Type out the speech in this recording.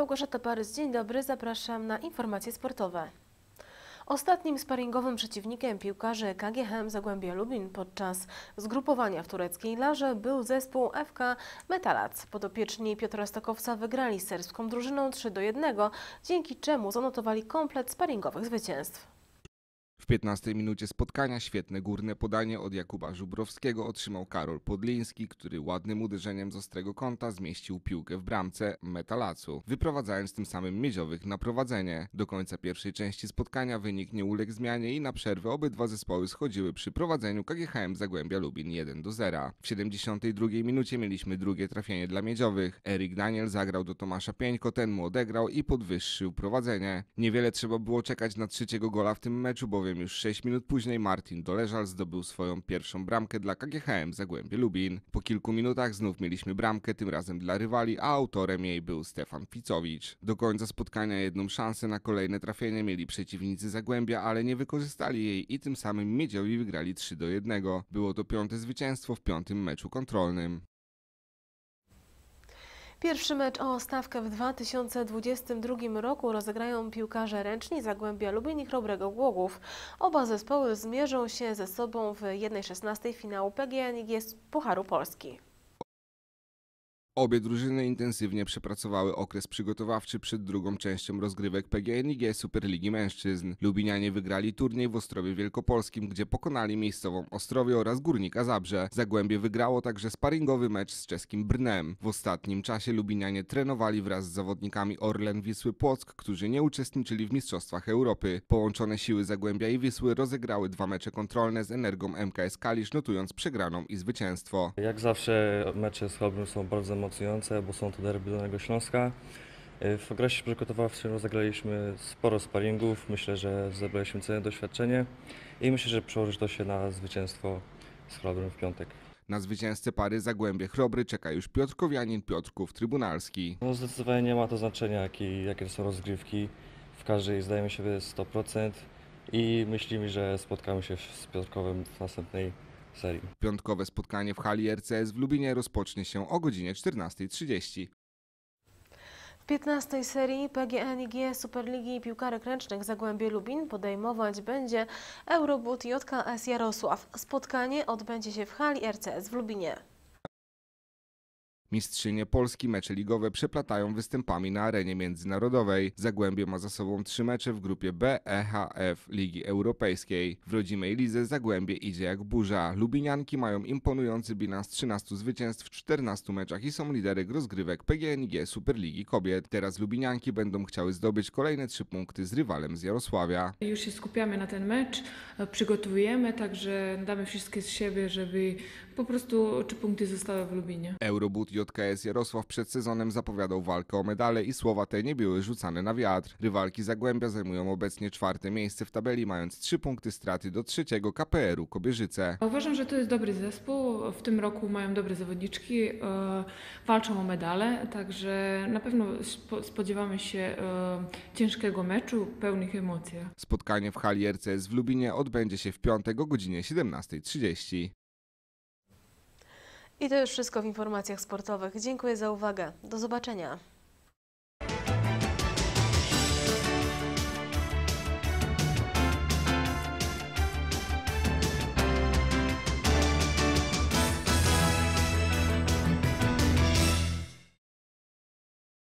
Małgorzata Parys, dzień dobry, zapraszam na informacje sportowe. Ostatnim sparingowym przeciwnikiem piłkarzy KGHM Zagłębia Lubin podczas zgrupowania w tureckiej Larze był zespół FK Metalac. Podopieczni Piotra Stokowca wygrali serbską drużyną 3 do 1, dzięki czemu zanotowali komplet sparingowych zwycięstw. W 15 minucie spotkania świetne górne podanie od Jakuba Żubrowskiego otrzymał Karol Podliński, który ładnym uderzeniem z ostrego kąta zmieścił piłkę w bramce Metalacu, wyprowadzając tym samym Miedziowych na prowadzenie. Do końca pierwszej części spotkania wynik nie uległ zmianie i na przerwę obydwa zespoły schodziły przy prowadzeniu KGHM Zagłębia Lubin 1 do 0. W 72 minucie mieliśmy drugie trafienie dla Miedziowych. Erik Daniel zagrał do Tomasza Pieńko, ten mu odegrał i podwyższył prowadzenie. Niewiele trzeba było czekać na trzeciego gola w tym meczu, bowiem bowiem już 6 minut później Martin Doleżal zdobył swoją pierwszą bramkę dla KGHM Zagłębie Lubin. Po kilku minutach znów mieliśmy bramkę, tym razem dla rywali, a autorem jej był Stefan Ficowicz. Do końca spotkania jedną szansę na kolejne trafienie mieli przeciwnicy Zagłębia, ale nie wykorzystali jej i tym samym Miedziowi wygrali 3 do 1. Było to piąte zwycięstwo w piątym meczu kontrolnym. Pierwszy mecz o stawkę w 2022 roku rozegrają piłkarze ręczni Zagłębia Lubin i Chrobrego Głogów. Oba zespoły zmierzą się ze sobą w 1.16 finału PGNiG Pucharu Polski. Obie drużyny intensywnie przepracowały okres przygotowawczy przed drugą częścią rozgrywek PGNiG Superligi Mężczyzn. Lubinianie wygrali turniej w Ostrowie Wielkopolskim, gdzie pokonali miejscową Ostrowie oraz Górnika Zabrze. Zagłębie wygrało także sparingowy mecz z czeskim Brnem. W ostatnim czasie Lubinianie trenowali wraz z zawodnikami Orlen Wisły Płock, którzy nie uczestniczyli w Mistrzostwach Europy. Połączone siły Zagłębia i Wisły rozegrały dwa mecze kontrolne z energią MKS Kalisz, notując przegraną i zwycięstwo. Jak zawsze mecze z Chobrym są bardzo mocne emocjonujące, bo są to derby Dolnego Śląska. E, w okresie przygotowawczym rozegraliśmy sporo sparingów, myślę, że zebraliśmy cenne doświadczenie i myślę, że przełoży to się na zwycięstwo z Chrobrym w piątek. Na zwycięzcę pary Zagłębie Chrobry czeka już Piotrkowianin Piotrków Trybunalski. No zdecydowanie nie ma to znaczenia, jakie, jakie są rozgrywki. W każdej zdajemy się 100% i myślimy, że spotkamy się z Piotrkowem w następnej Piątkowe spotkanie w hali RCS w Lubinie rozpocznie się o godzinie 14.30. W 15 serii PGNiG Superligi Piłkarek Ręcznych Zagłębie Lubin podejmować będzie Eurobut JKS Jarosław. Spotkanie odbędzie się w hali RCS w Lubinie. Mistrzynie Polski mecze ligowe przeplatają występami na arenie międzynarodowej. Zagłębie ma za sobą trzy mecze w grupie B, E, H, F Ligi Europejskiej. W rodzimej lidze Zagłębie idzie jak burza. Lubinianki mają imponujący bilans 13 zwycięstw w 14 meczach i są liderek rozgrywek PGNG Superligi Kobiet. Teraz Lubinianki będą chciały zdobyć kolejne trzy punkty z rywalem z Jarosławia. Już się skupiamy na ten mecz, przygotowujemy, także damy wszystkie z siebie, żeby po prostu trzy punkty zostały w Lubinie. Eurobut JKS Jarosław przed sezonem zapowiadał walkę o medale i słowa te nie były rzucane na wiatr. Rywalki Zagłębia zajmują obecnie czwarte miejsce w tabeli, mając trzy punkty straty do trzeciego KPR-u Kobierzyce. Uważam, że to jest dobry zespół. W tym roku mają dobre zawodniczki, e, walczą o medale, także na pewno spodziewamy się e, ciężkiego meczu, pełnych emocji. Spotkanie w hali RCS w Lubinie odbędzie się w piątek o godzinie 17.30. I to już wszystko w informacjach sportowych. Dziękuję za uwagę. Do zobaczenia.